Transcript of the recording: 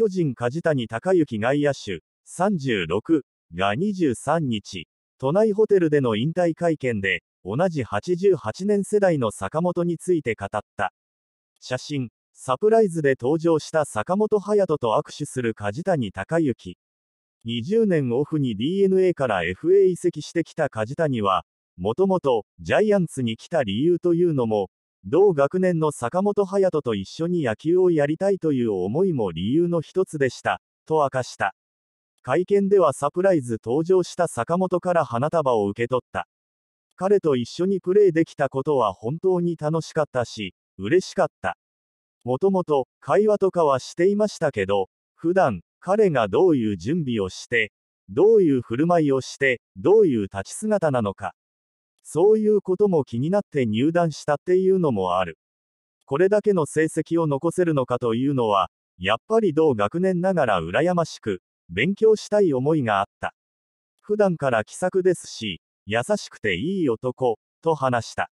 巨人梶谷隆之外野手36が23日、都内ホテルでの引退会見で、同じ88年世代の坂本について語った。写真、サプライズで登場した坂本勇人と握手する梶谷隆之。20年オフに DNA から FA 移籍してきた梶谷は、もともとジャイアンツに来た理由というのも、同学年の坂本勇人と一緒に野球をやりたいという思いも理由の一つでした、と明かした。会見ではサプライズ登場した坂本から花束を受け取った。彼と一緒にプレーできたことは本当に楽しかったし、嬉しかった。もともと会話とかはしていましたけど、普段彼がどういう準備をして、どういう振る舞いをして、どういう立ち姿なのか、そういうことも気になって入団したっていうのもある。これだけの成績を残せるのかというのは、やっぱり同学年ながら羨ましく、勉強したい思いがあった。普段から気さくですし、優しくていい男、と話した。